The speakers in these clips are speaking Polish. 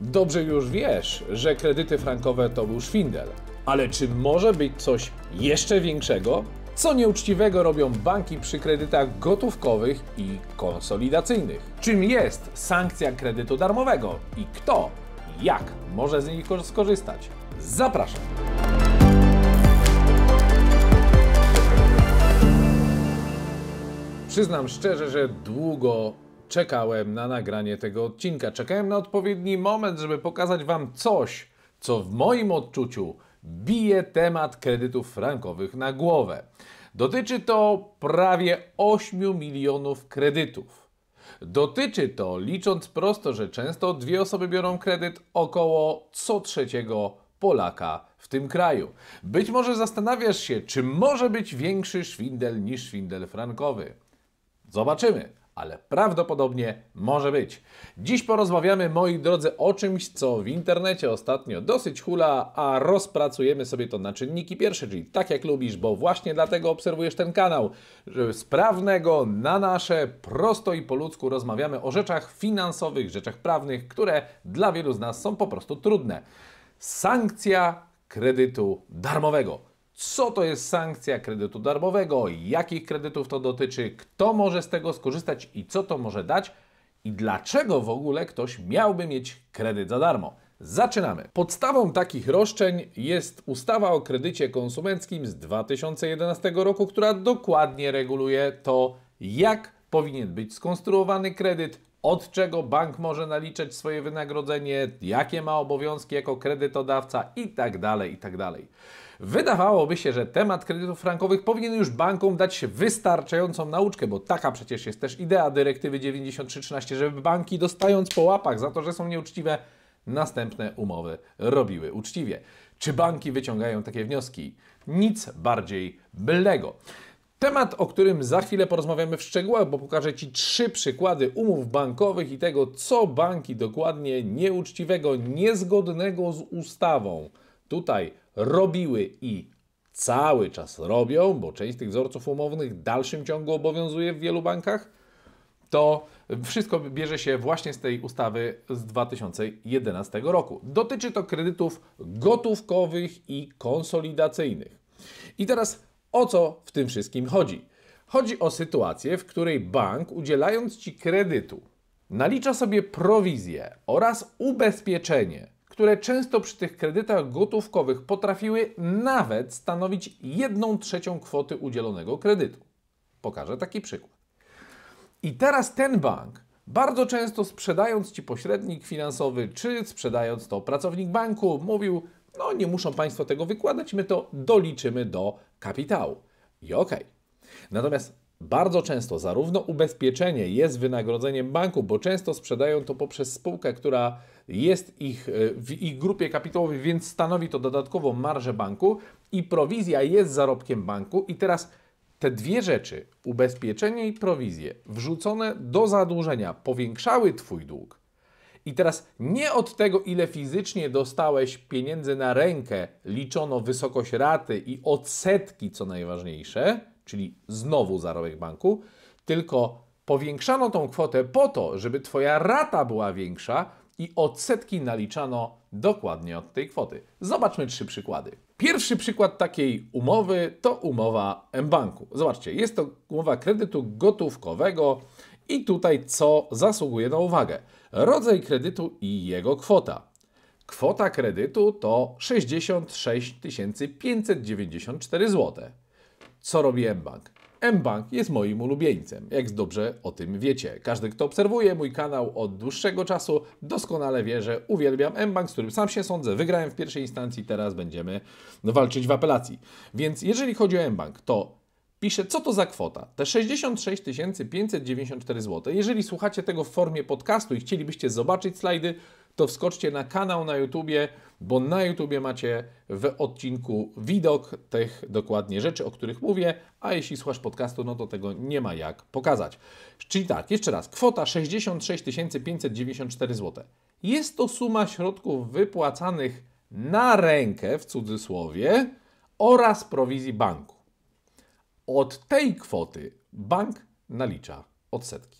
Dobrze już wiesz, że kredyty frankowe to był szwindel. Ale czy może być coś jeszcze większego? Co nieuczciwego robią banki przy kredytach gotówkowych i konsolidacyjnych? Czym jest sankcja kredytu darmowego i kto, jak może z niej skorzystać? Zapraszam! Przyznam szczerze, że długo czekałem na nagranie tego odcinka. Czekałem na odpowiedni moment, żeby pokazać Wam coś, co w moim odczuciu bije temat kredytów frankowych na głowę. Dotyczy to prawie 8 milionów kredytów. Dotyczy to, licząc prosto, że często dwie osoby biorą kredyt około co trzeciego Polaka w tym kraju. Być może zastanawiasz się, czy może być większy szwindel niż szwindel frankowy. Zobaczymy ale prawdopodobnie może być. Dziś porozmawiamy, moi drodzy, o czymś, co w internecie ostatnio dosyć hula, a rozpracujemy sobie to na czynniki pierwsze, czyli tak jak lubisz, bo właśnie dlatego obserwujesz ten kanał, że sprawnego na nasze, prosto i po ludzku rozmawiamy o rzeczach finansowych, rzeczach prawnych, które dla wielu z nas są po prostu trudne. Sankcja kredytu darmowego co to jest sankcja kredytu darmowego? jakich kredytów to dotyczy, kto może z tego skorzystać i co to może dać i dlaczego w ogóle ktoś miałby mieć kredyt za darmo. Zaczynamy. Podstawą takich roszczeń jest ustawa o kredycie konsumenckim z 2011 roku, która dokładnie reguluje to, jak powinien być skonstruowany kredyt, od czego bank może naliczać swoje wynagrodzenie, jakie ma obowiązki jako kredytodawca itd. Tak itd. Tak Wydawałoby się, że temat kredytów frankowych powinien już bankom dać wystarczającą nauczkę, bo taka przecież jest też idea dyrektywy 9313, żeby banki dostając po łapach za to, że są nieuczciwe, następne umowy robiły uczciwie. Czy banki wyciągają takie wnioski? Nic bardziej bylego. Temat, o którym za chwilę porozmawiamy w szczegółach, bo pokażę Ci trzy przykłady umów bankowych i tego, co banki dokładnie nieuczciwego, niezgodnego z ustawą tutaj robiły i cały czas robią, bo część tych wzorców umownych w dalszym ciągu obowiązuje w wielu bankach, to wszystko bierze się właśnie z tej ustawy z 2011 roku. Dotyczy to kredytów gotówkowych i konsolidacyjnych. I teraz o co w tym wszystkim chodzi? Chodzi o sytuację, w której bank udzielając ci kredytu nalicza sobie prowizję oraz ubezpieczenie które często przy tych kredytach gotówkowych potrafiły nawet stanowić 1 trzecią kwoty udzielonego kredytu. Pokażę taki przykład. I teraz ten bank, bardzo często sprzedając ci pośrednik finansowy, czy sprzedając to pracownik banku, mówił: No, nie muszą Państwo tego wykładać, my to doliczymy do kapitału. I okej. Okay. Natomiast bardzo często zarówno ubezpieczenie jest wynagrodzeniem banku, bo często sprzedają to poprzez spółkę, która jest ich, e, w ich grupie kapitałowej, więc stanowi to dodatkowo marżę banku i prowizja jest zarobkiem banku. I teraz te dwie rzeczy, ubezpieczenie i prowizje, wrzucone do zadłużenia, powiększały Twój dług. I teraz nie od tego, ile fizycznie dostałeś pieniędzy na rękę, liczono wysokość raty i odsetki, co najważniejsze czyli znowu zarobek banku, tylko powiększano tą kwotę po to, żeby Twoja rata była większa i odsetki naliczano dokładnie od tej kwoty. Zobaczmy trzy przykłady. Pierwszy przykład takiej umowy to umowa M-Banku. Zobaczcie, jest to umowa kredytu gotówkowego i tutaj co zasługuje na uwagę? Rodzaj kredytu i jego kwota. Kwota kredytu to 66 594 zł co robi mBank. mBank jest moim ulubieńcem, jak dobrze o tym wiecie. Każdy, kto obserwuje mój kanał od dłuższego czasu, doskonale wie, że uwielbiam mBank, z którym sam się sądzę. Wygrałem w pierwszej instancji, teraz będziemy no, walczyć w apelacji. Więc jeżeli chodzi o mBank, to pisze, co to za kwota? Te 66 594 zł. Jeżeli słuchacie tego w formie podcastu i chcielibyście zobaczyć slajdy, to wskoczcie na kanał na YouTubie, bo na YouTubie macie w odcinku widok tych dokładnie rzeczy, o których mówię, a jeśli słuchasz podcastu, no to tego nie ma jak pokazać. Czyli tak, jeszcze raz, kwota 66 594 zł. Jest to suma środków wypłacanych na rękę, w cudzysłowie, oraz prowizji banku. Od tej kwoty bank nalicza odsetki.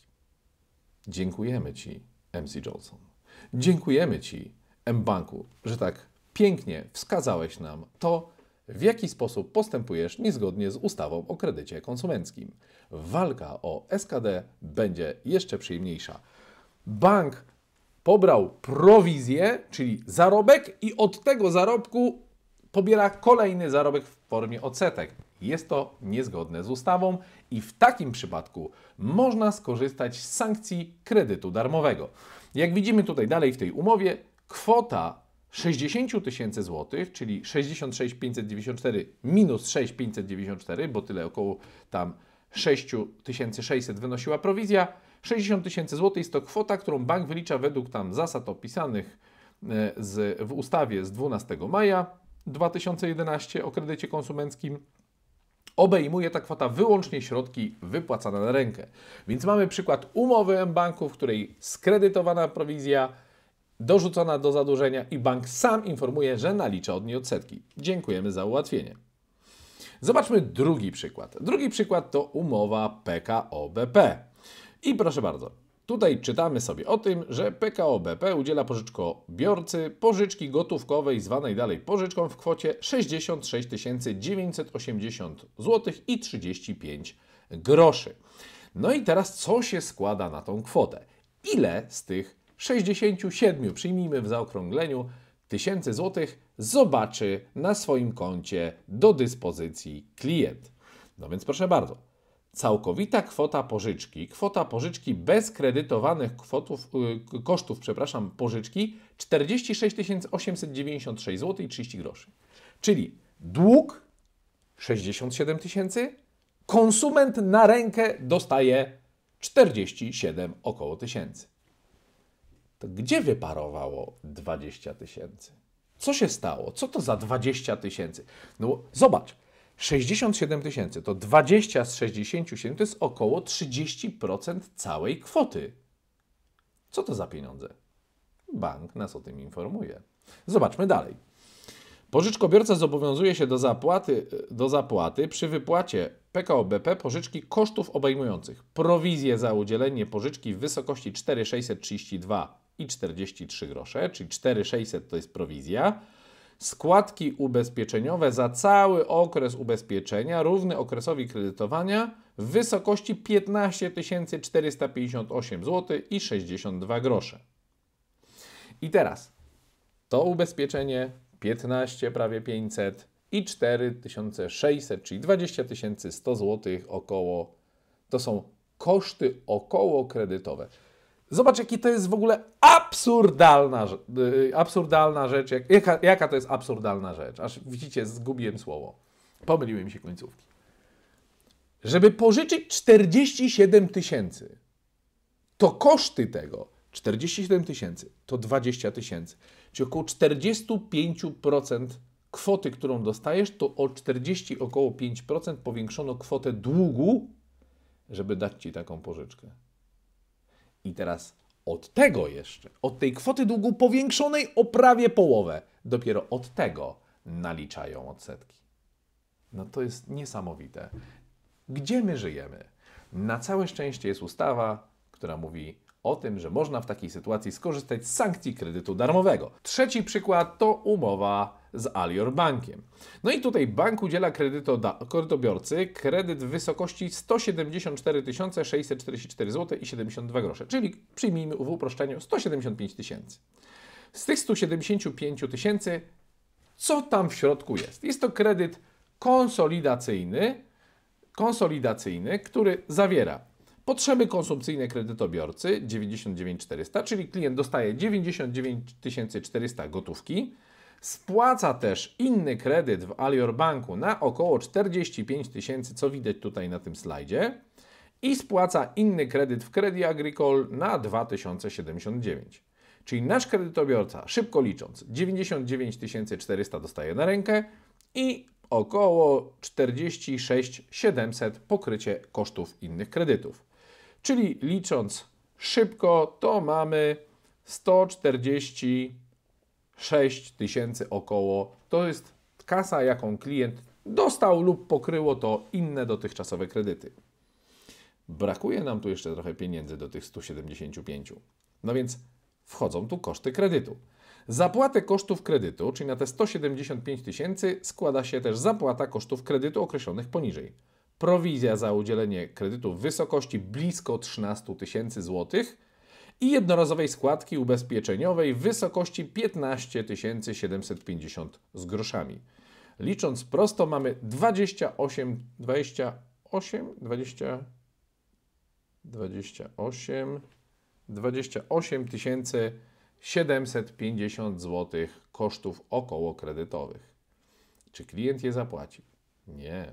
Dziękujemy Ci, MC Johnson. Dziękujemy Ci, mBanku, że tak pięknie wskazałeś nam to, w jaki sposób postępujesz niezgodnie z ustawą o kredycie konsumenckim. Walka o SKD będzie jeszcze przyjemniejsza. Bank pobrał prowizję, czyli zarobek, i od tego zarobku pobiera kolejny zarobek w formie odsetek. Jest to niezgodne z ustawą i w takim przypadku można skorzystać z sankcji kredytu darmowego. Jak widzimy tutaj dalej w tej umowie, kwota 60 tysięcy złotych, czyli 66594 minus 6594, bo tyle około tam 6600 wynosiła prowizja. 60 tysięcy złotych jest to kwota, którą bank wylicza według tam zasad opisanych e, z, w ustawie z 12 maja 2011 o kredycie konsumenckim obejmuje ta kwota wyłącznie środki wypłacane na rękę. Więc mamy przykład umowy M-Banku, w której skredytowana prowizja dorzucona do zadłużenia i bank sam informuje, że nalicza od niej odsetki. Dziękujemy za ułatwienie. Zobaczmy drugi przykład. Drugi przykład to umowa PKO BP. I proszę bardzo, Tutaj czytamy sobie o tym, że PKO BP udziela pożyczkobiorcy pożyczki gotówkowej zwanej dalej pożyczką w kwocie 66 980 zł i 35 groszy. No i teraz co się składa na tą kwotę? Ile z tych 67, przyjmijmy w zaokrągleniu, tysięcy złotych zobaczy na swoim koncie do dyspozycji klient? No więc proszę bardzo, całkowita kwota pożyczki, kwota pożyczki bez kredytowanych kwotów, y, kosztów, przepraszam, pożyczki 46 896 zł i 30 groszy. Czyli dług 67 tysięcy, konsument na rękę dostaje 47 około tysięcy. To gdzie wyparowało 20 tysięcy? Co się stało? Co to za 20 tysięcy? No zobacz, 67 tysięcy to 20 z 67 to jest około 30% całej kwoty. Co to za pieniądze? Bank nas o tym informuje. Zobaczmy dalej. Pożyczkobiorca zobowiązuje się do zapłaty, do zapłaty przy wypłacie PKO BP pożyczki kosztów obejmujących prowizję za udzielenie pożyczki w wysokości 4,632 i 43 grosze, czyli 4,600 to jest prowizja, składki ubezpieczeniowe za cały okres ubezpieczenia równy okresowi kredytowania w wysokości 15 458 zł i 62 grosze. I teraz to ubezpieczenie 15 prawie 500 i 4600, czyli 20 100 zł około to są koszty około kredytowe. Zobacz, jaki to jest w ogóle absurdalna, y, absurdalna rzecz. Jaka, jaka to jest absurdalna rzecz? Aż widzicie, zgubiłem słowo. Pomyliłem się końcówki. Żeby pożyczyć 47 tysięcy, to koszty tego 47 tysięcy to 20 tysięcy, czyli około 45% kwoty, którą dostajesz, to o 40 około 5% powiększono kwotę długu, żeby dać ci taką pożyczkę. I teraz od tego jeszcze, od tej kwoty długu powiększonej o prawie połowę, dopiero od tego naliczają odsetki. No to jest niesamowite. Gdzie my żyjemy? Na całe szczęście jest ustawa, która mówi o tym, że można w takiej sytuacji skorzystać z sankcji kredytu darmowego. Trzeci przykład to umowa z Alior Bankiem. No i tutaj bank udziela kredytobiorcy kredyt w wysokości 174 644 zł i 72 groszy, czyli przyjmijmy w uproszczeniu 175 tysięcy. Z tych 175 tysięcy, co tam w środku jest? Jest to kredyt konsolidacyjny, konsolidacyjny, który zawiera potrzeby konsumpcyjne kredytobiorcy 99 400, czyli klient dostaje 99 400 gotówki, Spłaca też inny kredyt w Alior Banku na około 45 tysięcy, co widać tutaj na tym slajdzie. I spłaca inny kredyt w Credit Agricole na 2079. Czyli nasz kredytobiorca, szybko licząc, 99 400 dostaje na rękę i około 46 700 pokrycie kosztów innych kredytów. Czyli licząc szybko, to mamy 140 6 tysięcy około. To jest kasa, jaką klient dostał lub pokryło to inne dotychczasowe kredyty. Brakuje nam tu jeszcze trochę pieniędzy do tych 175. No więc wchodzą tu koszty kredytu. Zapłatę kosztów kredytu, czyli na te 175 tysięcy, składa się też zapłata kosztów kredytu określonych poniżej. Prowizja za udzielenie kredytu w wysokości blisko 13 tysięcy złotych i jednorazowej składki ubezpieczeniowej w wysokości 15 750 z groszami. Licząc prosto mamy 28, 28, 20, 28, 28 750 zł kosztów około kredytowych. Czy klient je zapłaci? Nie.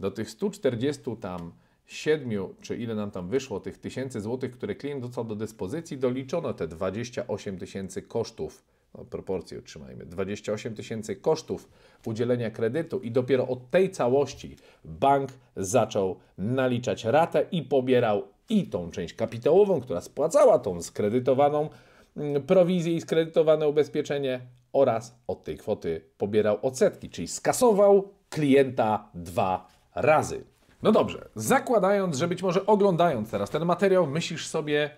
Do tych 140 tam siedmiu, czy ile nam tam wyszło, tych tysięcy złotych, które klient dostał do dyspozycji, doliczono te 28 tysięcy kosztów, no, proporcje utrzymajmy, 28 tysięcy kosztów udzielenia kredytu i dopiero od tej całości bank zaczął naliczać ratę i pobierał i tą część kapitałową, która spłacała tą skredytowaną mm, prowizję i skredytowane ubezpieczenie oraz od tej kwoty pobierał odsetki, czyli skasował klienta dwa razy. No dobrze, zakładając, że być może oglądając teraz ten materiał, myślisz sobie: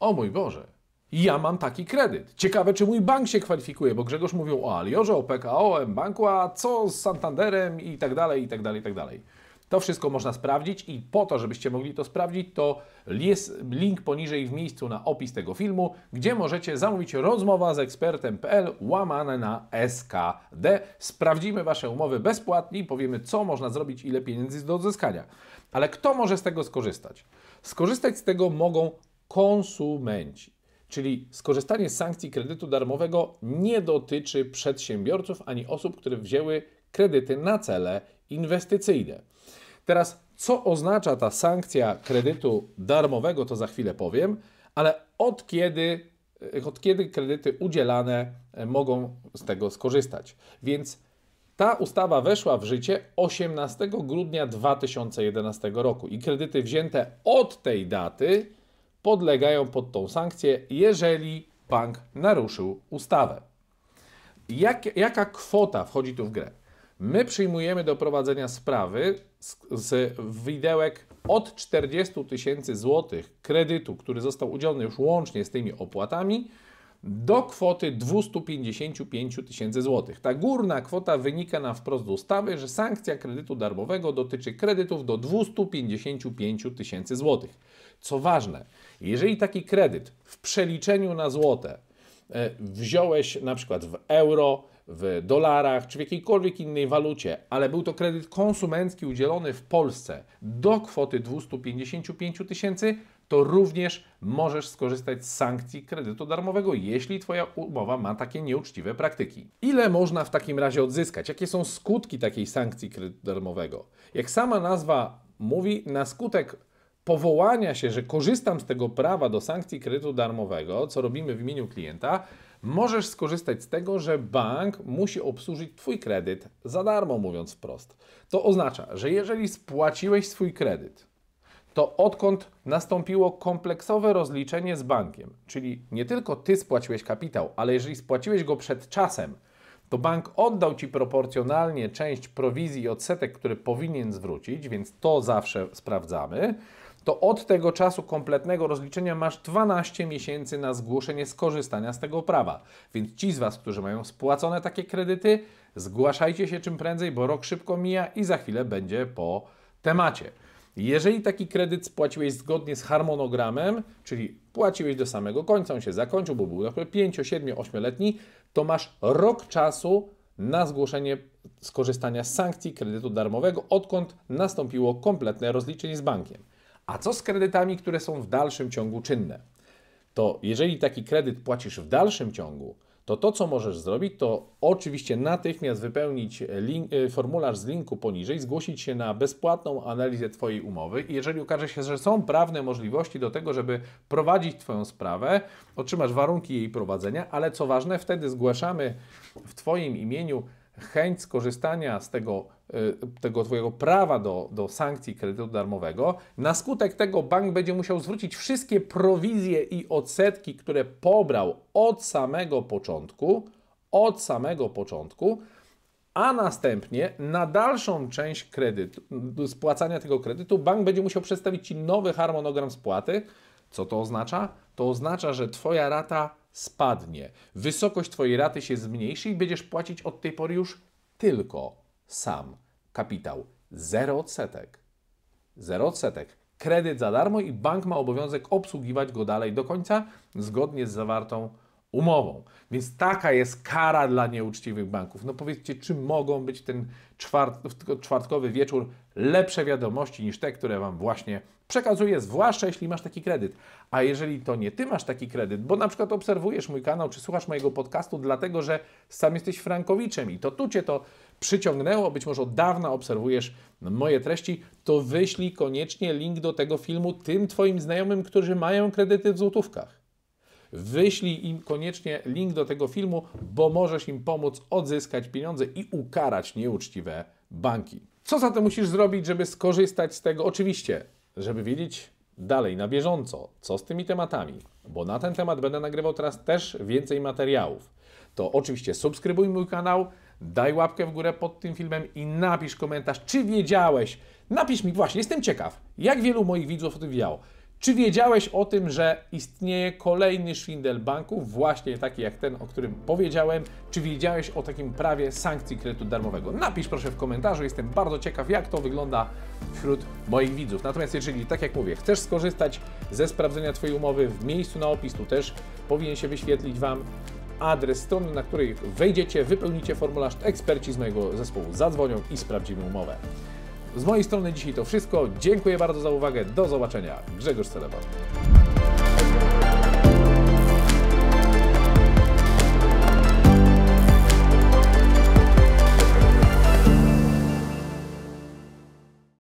O mój Boże, ja mam taki kredyt. Ciekawe, czy mój bank się kwalifikuje, bo Grzegorz mówił o Aliorze, o PKO, M-Banku, a co z Santanderem i tak dalej, i tak dalej, i tak dalej. To wszystko można sprawdzić i po to, żebyście mogli to sprawdzić, to jest link poniżej w miejscu na opis tego filmu, gdzie możecie zamówić rozmowa z ekspertem.pl łamane na SKD. Sprawdzimy Wasze umowy bezpłatnie i powiemy, co można zrobić, ile pieniędzy do odzyskania. Ale kto może z tego skorzystać? Skorzystać z tego mogą konsumenci. Czyli skorzystanie z sankcji kredytu darmowego nie dotyczy przedsiębiorców ani osób, które wzięły kredyty na cele inwestycyjne. Teraz, co oznacza ta sankcja kredytu darmowego, to za chwilę powiem, ale od kiedy, e, od kiedy kredyty udzielane e, mogą z tego skorzystać. Więc ta ustawa weszła w życie 18 grudnia 2011 roku i kredyty wzięte od tej daty podlegają pod tą sankcję, jeżeli bank naruszył ustawę. Jak, jaka kwota wchodzi tu w grę? My przyjmujemy do prowadzenia sprawy z, z widełek od 40 tysięcy złotych kredytu, który został udzielony już łącznie z tymi opłatami, do kwoty 255 tysięcy złotych. Ta górna kwota wynika na wprost z ustawy, że sankcja kredytu darmowego dotyczy kredytów do 255 tysięcy złotych. Co ważne, jeżeli taki kredyt w przeliczeniu na złote e, wziąłeś na przykład w euro, w dolarach czy w jakiejkolwiek innej walucie, ale był to kredyt konsumencki udzielony w Polsce do kwoty 255 tysięcy, to również możesz skorzystać z sankcji kredytu darmowego, jeśli Twoja umowa ma takie nieuczciwe praktyki. Ile można w takim razie odzyskać? Jakie są skutki takiej sankcji kredytu darmowego? Jak sama nazwa mówi, na skutek powołania się, że korzystam z tego prawa do sankcji kredytu darmowego, co robimy w imieniu klienta, możesz skorzystać z tego, że bank musi obsłużyć Twój kredyt za darmo, mówiąc wprost. To oznacza, że jeżeli spłaciłeś swój kredyt, to odkąd nastąpiło kompleksowe rozliczenie z bankiem, czyli nie tylko Ty spłaciłeś kapitał, ale jeżeli spłaciłeś go przed czasem, to bank oddał Ci proporcjonalnie część prowizji i odsetek, które powinien zwrócić, więc to zawsze sprawdzamy to od tego czasu kompletnego rozliczenia masz 12 miesięcy na zgłoszenie skorzystania z tego prawa. Więc ci z Was, którzy mają spłacone takie kredyty, zgłaszajcie się czym prędzej, bo rok szybko mija i za chwilę będzie po temacie. Jeżeli taki kredyt spłaciłeś zgodnie z harmonogramem, czyli płaciłeś do samego końca, on się zakończył, bo był na przykład 5, 7, 8-letni, to masz rok czasu na zgłoszenie skorzystania z sankcji kredytu darmowego, odkąd nastąpiło kompletne rozliczenie z bankiem. A co z kredytami, które są w dalszym ciągu czynne? To jeżeli taki kredyt płacisz w dalszym ciągu, to to, co możesz zrobić, to oczywiście natychmiast wypełnić link, e, formularz z linku poniżej, zgłosić się na bezpłatną analizę Twojej umowy i jeżeli okaże się, że są prawne możliwości do tego, żeby prowadzić Twoją sprawę, otrzymasz warunki jej prowadzenia, ale co ważne, wtedy zgłaszamy w Twoim imieniu chęć skorzystania z tego Y, tego Twojego prawa do, do sankcji kredytu darmowego, na skutek tego bank będzie musiał zwrócić wszystkie prowizje i odsetki, które pobrał od samego początku, od samego początku, a następnie na dalszą część kredytu, spłacania tego kredytu, bank będzie musiał przedstawić Ci nowy harmonogram spłaty. Co to oznacza? To oznacza, że Twoja rata spadnie, wysokość Twojej raty się zmniejszy i będziesz płacić od tej pory już tylko sam. Kapitał zero odsetek. Zero odsetek. Kredyt za darmo i bank ma obowiązek obsługiwać go dalej do końca zgodnie z zawartą umową. Więc taka jest kara dla nieuczciwych banków. No powiedzcie, czy mogą być ten czwart, czwartkowy wieczór lepsze wiadomości niż te, które Wam właśnie przekazuję, zwłaszcza jeśli masz taki kredyt. A jeżeli to nie Ty masz taki kredyt, bo na przykład obserwujesz mój kanał, czy słuchasz mojego podcastu, dlatego że sam jesteś frankowiczem i to tu Cię to przyciągnęło, być może od dawna obserwujesz moje treści, to wyślij koniecznie link do tego filmu tym Twoim znajomym, którzy mają kredyty w złotówkach. Wyślij im koniecznie link do tego filmu, bo możesz im pomóc odzyskać pieniądze i ukarać nieuczciwe banki. Co zatem musisz zrobić, żeby skorzystać z tego? Oczywiście, żeby wiedzieć dalej na bieżąco, co z tymi tematami, bo na ten temat będę nagrywał teraz też więcej materiałów. To oczywiście subskrybuj mój kanał, daj łapkę w górę pod tym filmem i napisz komentarz, czy wiedziałeś. Napisz mi właśnie, jestem ciekaw, jak wielu moich widzów o tym wiedziało. Czy wiedziałeś o tym, że istnieje kolejny szwindel banku, właśnie taki jak ten, o którym powiedziałem? Czy wiedziałeś o takim prawie sankcji kredytu darmowego? Napisz proszę w komentarzu, jestem bardzo ciekaw, jak to wygląda wśród moich widzów. Natomiast jeżeli, tak jak mówię, chcesz skorzystać ze sprawdzenia Twojej umowy w miejscu na opis, tu też powinien się wyświetlić Wam adres strony, na której wejdziecie, wypełnicie formularz, eksperci z mojego zespołu zadzwonią i sprawdzimy umowę. Z mojej strony dzisiaj to wszystko. Dziękuję bardzo za uwagę. Do zobaczenia. Grzegorz Celeban.